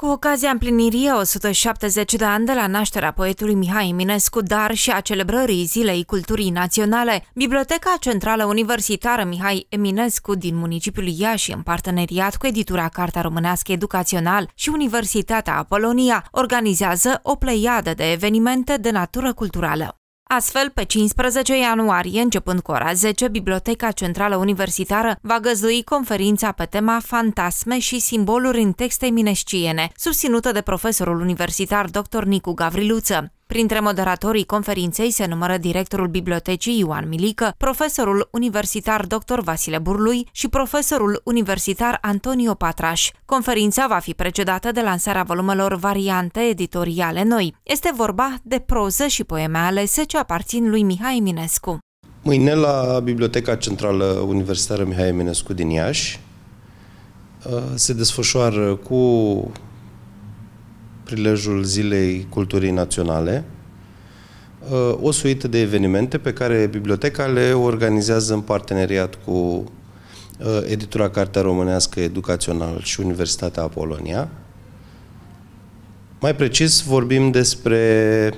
Cu ocazia împlinirii 170 de ani de la nașterea poetului Mihai Eminescu, dar și a celebrării Zilei Culturii Naționale, Biblioteca Centrală Universitară Mihai Eminescu din municipiul Iași, în parteneriat cu editura Carta Românească Educațional și Universitatea Apolonia, organizează o pleiadă de evenimente de natură culturală. Astfel, pe 15 ianuarie, începând cu ora 10, Biblioteca Centrală Universitară va găzdui conferința pe tema Fantasme și simboluri în texte minesciene, susținută de profesorul universitar dr. Nicu Gavriluță. Printre moderatorii conferinței se numără directorul bibliotecii Ioan Milică, profesorul universitar dr. Vasile Burlui și profesorul universitar Antonio Patraș. Conferința va fi precedată de lansarea volumelor variante editoriale noi. Este vorba de proză și poeme alese ce aparțin lui Mihai Eminescu. Mâine la Biblioteca Centrală Universitară Mihai Eminescu din Iași uh, se desfășoară cu prilejul Zilei Culturii Naționale, uh, o suită de evenimente pe care biblioteca le organizează în parteneriat cu uh, editura Cartea Românească Educațional și Universitatea Apolonia. Mai precis, vorbim despre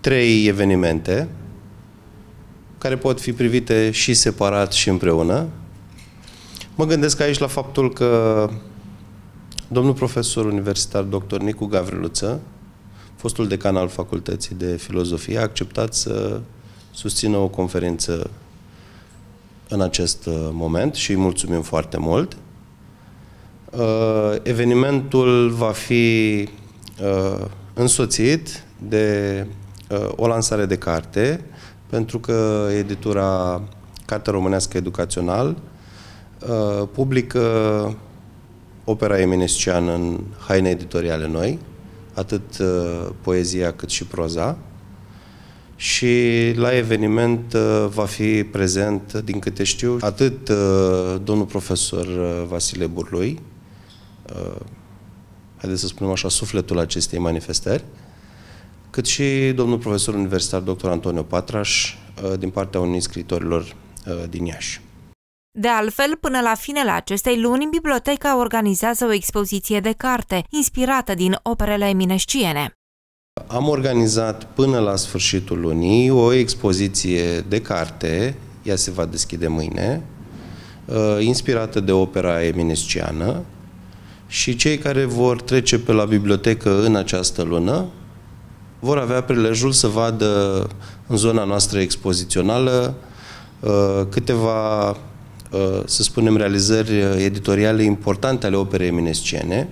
trei evenimente care pot fi privite și separat și împreună. Mă gândesc aici la faptul că Domnul profesor universitar dr. Nicu Gavriluță, fostul decan al Facultății de Filozofie, a acceptat să susțină o conferință în acest uh, moment și îi mulțumim foarte mult. Uh, evenimentul va fi uh, însoțit de o lansare de carte, pentru că editura Cartea Românească Educațional publică opera Eminesciană în haine editoriale noi, atât uh, poezia cât și proza. Și la eveniment uh, va fi prezent, din câte știu, atât uh, domnul profesor Vasile Burlui, haideți să spunem așa, sufletul acestei manifestări, cât și domnul profesor universitar dr. Antonio Patraș din partea unui scritorilor din Iași. De altfel, până la finele acestei luni, biblioteca organizează o expoziție de carte, inspirată din operele eminesciene. Am organizat până la sfârșitul lunii o expoziție de carte, ea se va deschide mâine, uh, inspirată de opera eminesciană și cei care vor trece pe la bibliotecă în această lună vor avea prilejul să vadă în zona noastră expozițională uh, câteva Uh, să spunem, realizări uh, editoriale importante ale operei eminescene,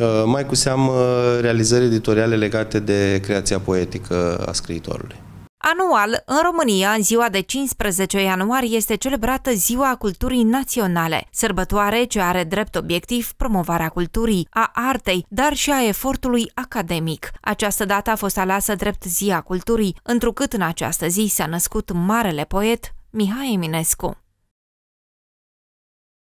uh, mai cu seamă realizări editoriale legate de creația poetică a scriitorului. Anual, în România, în ziua de 15 ianuarie, este celebrată Ziua Culturii Naționale, sărbătoare ce are drept obiectiv promovarea culturii, a artei, dar și a efortului academic. Această dată a fost aleasă drept Ziua Culturii, întrucât în această zi s-a născut marele poet Mihai Eminescu.